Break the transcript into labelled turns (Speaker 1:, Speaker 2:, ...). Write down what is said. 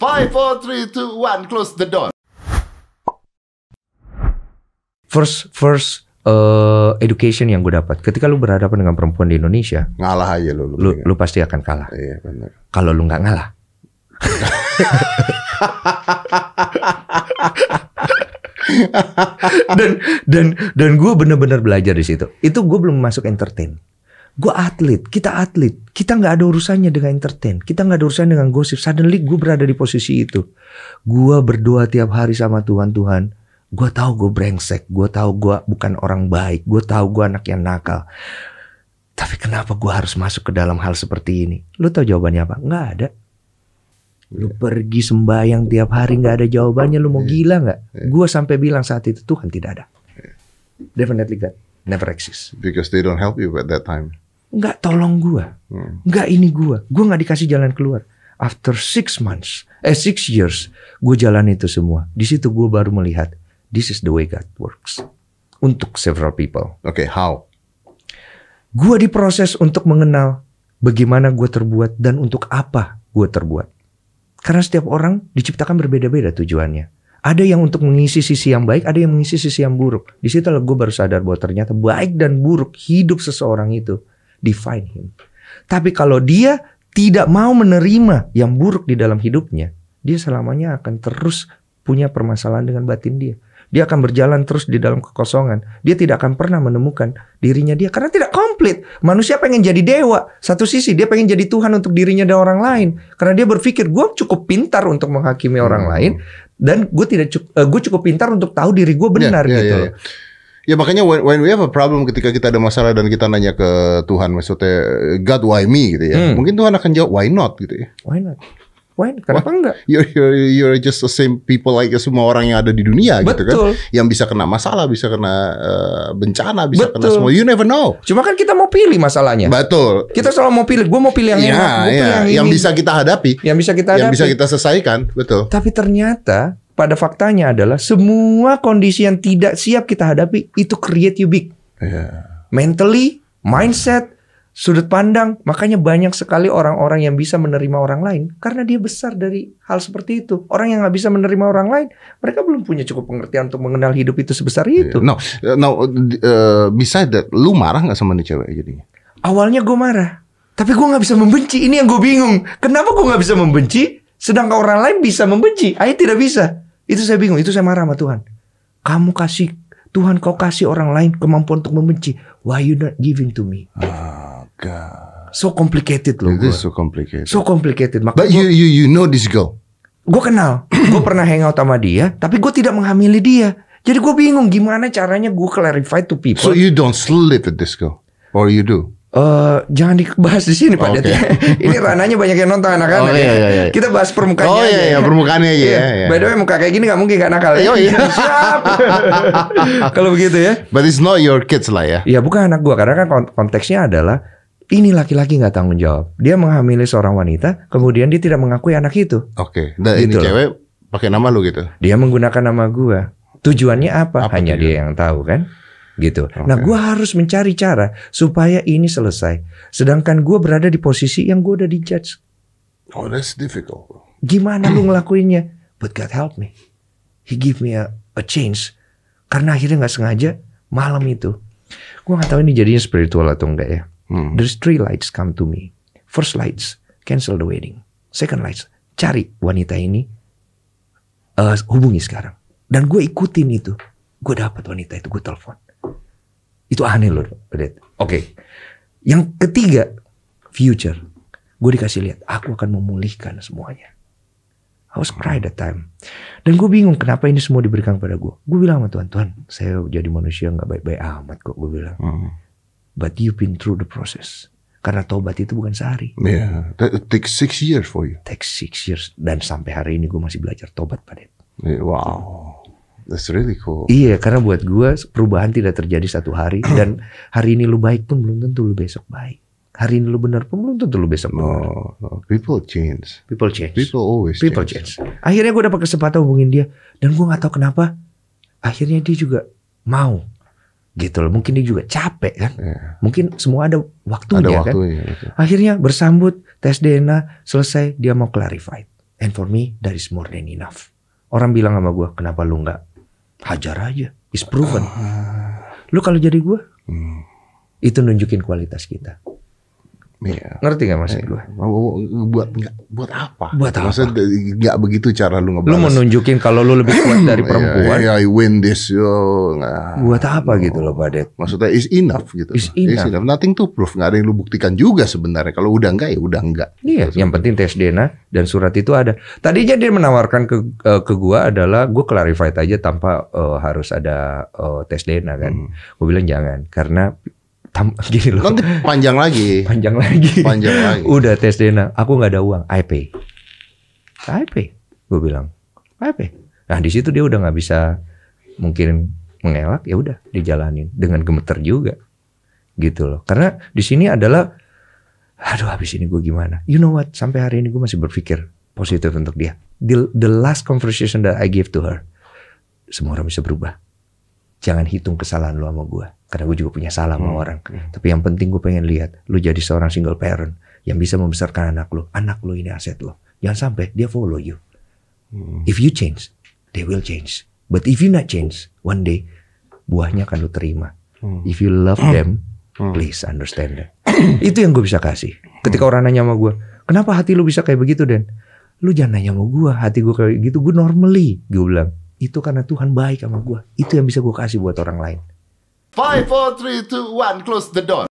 Speaker 1: Five, four, three, two, one, close the door. First, first uh, education yang gue dapat. Ketika lu berhadapan dengan perempuan di Indonesia, ngalah aja lu. Lu, lu, lu pasti akan kalah. Iya benar. Kalau lu nggak ngalah. dan dan dan gue bener-bener belajar di situ. Itu gue belum masuk entertain gue atlet, kita atlet, kita nggak ada urusannya dengan entertain, kita nggak ada urusannya dengan gosip. Suddenly gue berada di posisi itu, gue berdoa tiap hari sama Tuhan Tuhan. Gue tahu gue brengsek, gue tahu gue bukan orang baik, gue tahu gue anak yang nakal. Tapi kenapa gue harus masuk ke dalam hal seperti ini? Lo tau jawabannya apa? Nggak ada. Lo iya. pergi sembahyang tiap hari nggak ada jawabannya. Lo mau iya. gila nggak? Iya. Gue sampai bilang saat itu Tuhan tidak ada. Definitely God never exist. Because they don't help you at that time. Enggak tolong gua, hmm. ini gua, gua nggak dikasih jalan keluar. After six months, eh six years, gua jalan itu semua. Di situ gua baru melihat, this is the way God works. Untuk several people. Oke, okay, how? Gua diproses untuk mengenal bagaimana gua terbuat dan untuk apa gua terbuat. Karena setiap orang diciptakan berbeda-beda tujuannya. Ada yang untuk mengisi sisi yang baik, ada yang mengisi sisi yang buruk. Di situ gue baru sadar bahwa ternyata baik dan buruk hidup seseorang itu define him. Tapi kalau dia tidak mau menerima yang buruk di dalam hidupnya, dia selamanya akan terus punya permasalahan dengan batin dia. Dia akan berjalan terus di dalam kekosongan. Dia tidak akan pernah menemukan dirinya dia karena tidak komplit. Manusia pengen jadi dewa. Satu sisi dia pengen jadi Tuhan untuk dirinya dan orang lain. Karena dia berpikir gue cukup pintar untuk menghakimi orang hmm. lain dan gue tidak cukup, uh, eh, gue cukup pintar untuk tahu diri gue ya, benar yeah, yeah, gitu. Yeah, yeah. Ya makanya when, when we have a problem ketika kita ada masalah dan kita nanya ke Tuhan maksudnya God why me gitu ya. Hmm. Mungkin Tuhan akan jawab why not gitu ya. Why not? Why not? Kenapa why? enggak? You're, you're, you're just the same people like semua orang yang ada di dunia Betul. gitu kan. Yang bisa kena masalah, bisa kena uh, bencana, bisa Betul. kena semua. You never know. Cuma kan kita mau pilih masalahnya. Betul. Kita selalu mau pilih. Gue mau pilih yang ya, enak, ya. yang, yang ini. bisa kita hadapi. Yang bisa kita hadapi. Yang bisa kita selesaikan. Betul. Tapi ternyata pada faktanya adalah semua kondisi yang tidak siap kita hadapi itu create you big. Yeah. Mentally, mindset, sudut pandang. Makanya banyak sekali orang-orang yang bisa menerima orang lain karena dia besar dari hal seperti itu. Orang yang nggak bisa menerima orang lain, mereka belum punya cukup pengertian untuk mengenal hidup itu sebesar iya. itu. Yeah. No, no, uh, bisa that, lu marah nggak sama nih cewek jadinya? Awalnya gue marah, tapi gue nggak bisa membenci. Ini yang gue bingung. Kenapa gue nggak bisa membenci? Sedangkan orang lain bisa membenci, Ayah tidak bisa. Itu saya bingung, itu saya marah sama Tuhan. Kamu kasih Tuhan kau kasih orang lain kemampuan untuk membenci. Why you not giving to me? Oh, So complicated loh. This so complicated. So complicated. Makanya But you you you know this girl. Gue kenal. gue pernah hangout sama dia. Tapi gue tidak menghamili dia. Jadi gue bingung gimana caranya gue clarify to people. So you don't sleep with this girl, or you do? Uh, jangan dibahas di sini Pak okay. ini rananya banyak yang nonton anak-anak oh, ya. iya, iya, iya. Kita bahas permukaannya oh, iya, iya, ya. permukaannya aja. Ya, iya. Iya. By the way muka kayak gini nggak mungkin gak nakal. Oh, iya, iya. Siap. Kalau begitu ya. But it's not your kids lah ya. Iya bukan anak gua karena kan konteksnya adalah ini laki-laki nggak -laki tanggung jawab. Dia menghamili seorang wanita, kemudian dia tidak mengakui anak itu. Oke. Okay. Dan gitu ini cewek pakai nama lu gitu. Dia menggunakan nama gua. Tujuannya apa? apa Hanya tujuan? dia yang tahu kan gitu. Okay. Nah, gue harus mencari cara supaya ini selesai. Sedangkan gue berada di posisi yang gue udah dijudge. Oh, that's difficult. Gimana lu ngelakuinnya? But God help me. He give me a, a change. Karena akhirnya nggak sengaja malam itu. Gue nggak tahu ini jadinya spiritual atau enggak ya. Hmm. There's three lights come to me. First lights, cancel the wedding. Second lights, cari wanita ini. Uh, hubungi sekarang. Dan gue ikutin itu. Gue dapat wanita itu, gue telepon itu aneh loh, Oke. Okay. Yang ketiga, future. Gue dikasih lihat, aku akan memulihkan semuanya. I was cry that time. Dan gue bingung kenapa ini semua diberikan pada gue. Gue bilang sama Tuhan, Tuhan saya jadi manusia gak baik-baik amat kok. Gue bilang. Hmm. But you've been through the process. Karena tobat itu bukan sehari. Yeah, that takes six years for you. Takes six years. Dan sampai hari ini gue masih belajar tobat, pada itu. wow. That's really cool. Iya, karena buat gue perubahan tidak terjadi satu hari dan hari ini lu baik pun belum tentu lu besok baik. Hari ini lu benar pun belum tentu lu besok benar. No, people change. People change. People always people change. change. Akhirnya gue dapat kesempatan hubungin dia dan gue nggak tahu kenapa akhirnya dia juga mau gitu loh. Mungkin dia juga capek kan. Yeah. Mungkin semua ada waktunya, ada kan? waktunya kan. Gitu. Akhirnya bersambut tes DNA selesai dia mau clarified. And for me that is more than enough. Orang bilang sama gue kenapa lu nggak hajar aja is proven uh, lu kalau jadi gue hmm. itu nunjukin kualitas kita Iya. Ngerti gak maksud iya. gue? Buat buat apa? Buat apa? Maksudnya gak begitu cara lu ngebalas. Lu menunjukin kalau lu lebih kuat iya, dari iya, perempuan. Iya, yeah, yeah, I win this. Yo, nah, buat apa no. gitu oh. loh, Pak Det? Maksudnya is enough gitu. Is enough. Is enough. Nothing to prove. Gak ada yang lu buktikan juga sebenarnya. Kalau udah enggak ya udah enggak. Iya, yang penting tes DNA dan surat itu ada. Tadinya dia menawarkan ke eh, ke gua adalah gua clarified aja tanpa uh, harus ada uh, tes DNA kan. Hmm. Gua bilang jangan karena tam gini loh. Nanti panjang lagi. panjang lagi. Panjang lagi. Udah tes DNA, aku nggak ada uang, I pay. I pay, gue bilang. I pay. Nah di situ dia udah nggak bisa mungkin mengelak, ya udah dijalanin dengan gemeter juga, gitu loh. Karena di sini adalah, aduh habis ini gue gimana? You know what? Sampai hari ini gue masih berpikir positif untuk dia. The, the last conversation that I give to her, semua orang bisa berubah. Jangan hitung kesalahan lo sama gue karena gue juga punya salah hmm. sama orang hmm. tapi yang penting gue pengen lihat lu jadi seorang single parent yang bisa membesarkan anak lu anak lu ini aset lo jangan sampai dia follow you hmm. if you change they will change but if you not change one day buahnya akan lu terima hmm. if you love them hmm. please understand them. itu yang gue bisa kasih ketika hmm. orang nanya sama gue kenapa hati lu bisa kayak begitu dan lu jangan nanya sama gue hati gue kayak gitu gue normally gue bilang itu karena Tuhan baik sama gue itu yang bisa gue kasih buat orang lain Five, four, three, two, one. Close the door.